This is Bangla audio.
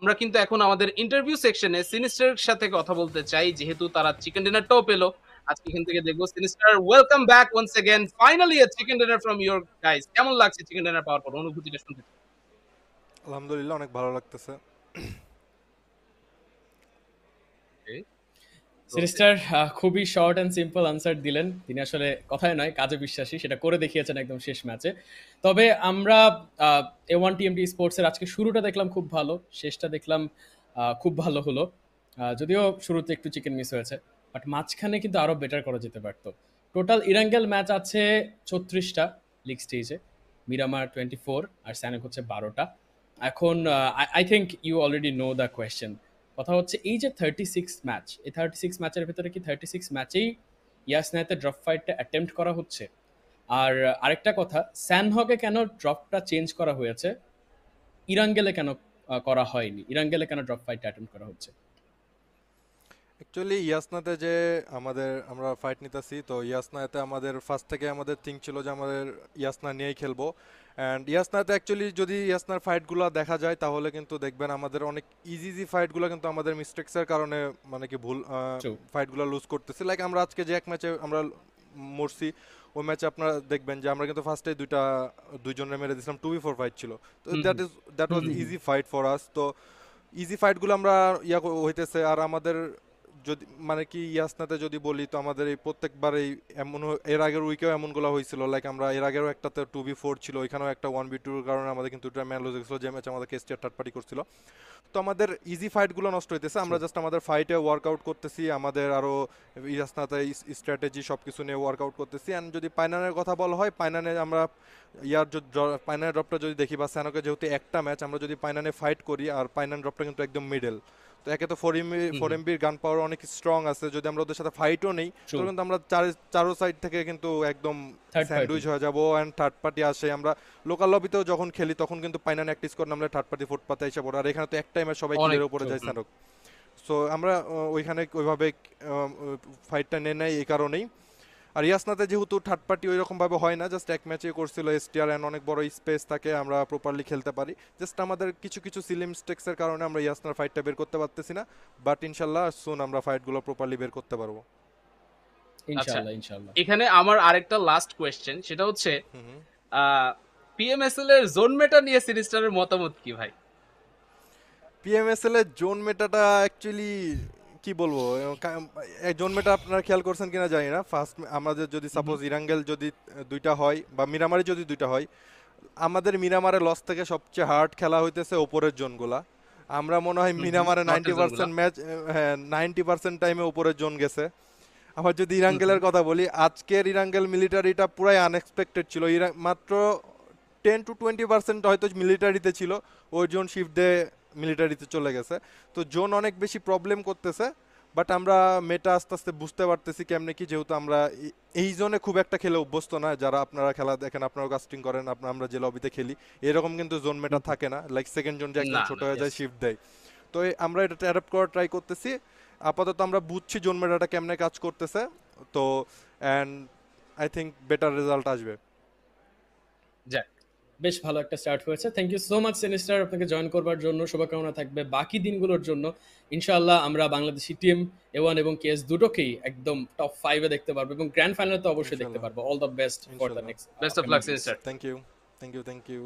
আমরা কিন্তু এখন আমাদের ইন্টারভিউ সেকশনে সিনিস্টারের সাথে কথা বলতে চাই যেহেতু তারা চিকেন ডিনার টপ পেলো আজকে এখান থেকে দেখবো Sinister welcome back once again finally a chicken dinner from your guys কেমন লাগছে চিকেন ডিনার পাওয়ার পর অনুভূতিটা শুনতে আলহামদুলিল্লাহ অনেক ভালো লাগতেছে সিরিস্টার খুবই শর্ট অ্যান্ড সিম্পল আনসার দিলেন তিনি আসলে কথায় নয় কাজে বিশ্বাসী সেটা করে দেখিয়েছেন একদম শেষ ম্যাচে তবে আমরা এ ওয়ান টিএমটি স্পোর্টসের আজকে শুরুটা দেখলাম খুব ভালো শেষটা দেখলাম খুব ভালো হলো যদিও শুরুতে একটু চিকেন মিস হয়েছে বাট মাঝখানে কিন্তু আরও বেটার করা যেতে পারতো টোটাল ইরাঙ্গেল ম্যাচ আছে ছত্রিশটা লিগ স্টেজে মিরামার টোয়েন্টি ফোর আর স্যানেক হচ্ছে বারোটা এখন I think you already know the question কথা হচ্ছে এই যে থার্টি সিক্স ম্যাচ এই থার্টি সিক্স ম্যাচের ভেতরে কি থার্টি সিক্স ম্যাচেই ইয়াসনাইতে ড্রপ ফাইটটা অ্যাটেম্প্ট করা হচ্ছে আর আরেকটা কথা স্যানহকে কেন ড্রপটা চেঞ্জ করা হয়েছে ইরাঙ্গেলে কেন করা হয়নি ইরাঙ্গেলে কেন ড্রপ ফাইটটা অ্যাটেম্প্ট করা হচ্ছে অ্যাকচুয়ালি ইয়াসনাতে যে আমাদের আমরা ফাইট নিতেছি তো ইয়াসনাতে আমাদের ফার্স্ট থেকে আমাদের থিঙ্ক ছিল যে আমাদের ইয়াসনা নিয়েই খেলবো অ্যান্ড ইয়াসনাতে অ্যাকচুয়ালি যদি ইয়াসনার ফাইটগুলো দেখা যায় তাহলে কিন্তু দেখবেন আমাদের অনেক ইজি ইজি ফাইটগুলো কিন্তু আমাদের মিস্টেক্সের কারণে মানে কি ভুল ফাইটগুলো লুজ করতেছে লাইক আমরা আজকে যে এক ম্যাচে আমরা মরছি ওই ম্যাচে আপনারা দেখবেন যে আমরা কিন্তু ফার্স্টে দুইটা দুইজনের মেরে দিয়েছিলাম টু বি ফোর ফাইট ছিল তো that is that was easy fight for us তো ইজি ফাইটগুলো আমরা ইয়া হইতেছে আর আমাদের যদি মানে কি ইয়াসনাতে যদি বলি তো আমাদের এই প্রত্যেকবার এই এমন এর আগের উইকেও এমনগুলো হয়েছিল লাইক আমরা এর আগেরও তো টু বি ফোর ছিল ওইখানেও একটা ওয়ান বি টুর কারণে আমাদের কিন্তু এটা ম্যান লুজ গেছিলো যে ম্যাচ আমাদের কেস্টিয়ার থার্ড পার্টি করছিল তো আমাদের ইজি ফাইটগুলো নষ্ট হইতেছে আমরা জাস্ট আমাদের ফাইটে ওয়ার্কআউট করতেছি আমাদের আরও ইয়াসনাতে স্ট্র্যাটেজি সব কিছু নিয়ে ওয়ার্কআউট করতেছি অ্যান্ড যদি পাইনানের কথা বলা হয় পাইনানে আমরা ইয়ার পাইনানের ড্রপটা যদি দেখি বা স্যানোকে যেহেতু একটা ম্যাচ আমরা যদি পাইনানে ফাইট করি আর পাইনান ড্রপটা কিন্তু একদম মিডল একে তো ফোর এমবি ফোর গান পাওয়ার অনেক স্ট্রং আছে যদি আমরা ওদের সাথে ফাইটও নেই কিন্তু আমরা চারো সাইড থেকে কিন্তু একদম স্যান্ডউইচ হয়ে যাবো অ্যান্ড থার্ড পার্টি আসে আমরা লোকাল লবিতেও যখন খেলি তখন কিন্তু পাইনান এক স্কোর নামলে থার্ড পার্টি ফোর্থ পাতে এসে পড়ো আর এখানে তো এক টাইমে সবাই খেলের উপরে যায় স্যান্ডক সো আমরা ওইখানে ওইভাবে ফাইটটা নিয়ে নেই এই কারণেই আর ইয়াসনাতে যেহেতু থার্ড পার্টি ওই রকমভাবে হয় না জাস্ট এক ম্যাচে করছিল এসটিআর অ্যান্ড অনেক বড় স্পেস থাকে আমরা প্রপারলি খেলতে পারি জাস্ট আমাদের কিছু কিছু সিলিম স্টেক্সের কারণে আমরা ইয়াসনার ফাইটটা বের করতে পারতেছি না বাট ইনশাল্লাহ সুন আমরা ফাইটগুলো প্রপারলি বের করতে পারবো ইনশাআল্লাহ আচ্ছা, ইনশাআল্লাহ এখানে আমার আরেকটা লাস্ট কোয়েশ্চেন সেটা হচ্ছে পিএমএসএল এর জোন মেটা নিয়ে সিরিজটার মতামত কি ভাই পিএমএসএল এর জোন মেটাটা অ্যাকচুয়ালি কি বলবো জন্মেটা আপনারা খেয়াল করছেন কিনা জানি না ফার্স্ট আমাদের যদি সাপোজ ইরাঙ্গেল যদি দুইটা হয় বা মিরামারি যদি দুইটা হয় আমাদের মিরামারে লস থেকে সবচেয়ে হার্ড খেলা হইতেছে ওপরের জোনগুলা আমরা মনে হয় মিনামারে নাইনটি পার্সেন্ট ম্যাচ হ্যাঁ নাইনটি পার্সেন্ট টাইমে ওপরের জোন গেছে আবার যদি ইরাঙ্গেলের কথা বলি আজকের ইরাঙ্গেল মিলিটারিটা পুরাই আনএক্সপেক্টেড ছিল মাত্র টেন টু টোয়েন্টি পার্সেন্ট হয়তো মিলিটারিতে ছিল ওই জোন শিফটে মিলিটারিতে চলে গেছে তো জোন অনেক বেশি প্রবলেম করতেছে বাট আমরা মেটা আস্তে আস্তে বুঝতে পারতেছি কেমনে কি যেহেতু আমরা এই জোনে খুব একটা খেলে অভ্যস্ত না যারা আপনারা খেলা দেখেন আপনারা কাস্টিং করেন আপনার আমরা যে লবিতে খেলি এরকম কিন্তু জোন মেটা থাকে না লাইক সেকেন্ড জোন যে একদম ছোট হয়ে যায় শিফট দেয় তো আমরা এটা অ্যাডাপ্ট করার ট্রাই করতেছি আপাতত আমরা বুঝছি জোন মেটাটা কেমনে কাজ করতেছে তো and I think better result আসবে যাক বেশ ভালো একটা স্টার্ট হয়েছে thank you so much Sinister আপনাকে জয়েন করবার জন্য শুভকামনা থাকবে বাকি দিনগুলোর জন্য ইনশাআল্লাহ আমরা বাংলাদেশি টিম এ ওয়ান এবং কেএস দুটোকেই একদম টপ ফাইভে দেখতে পারবো এবং গ্র্যান্ড ফাইনালে তো অবশ্যই দেখতে পারবো all the best for the next best of luck Sinister thank you thank you thank you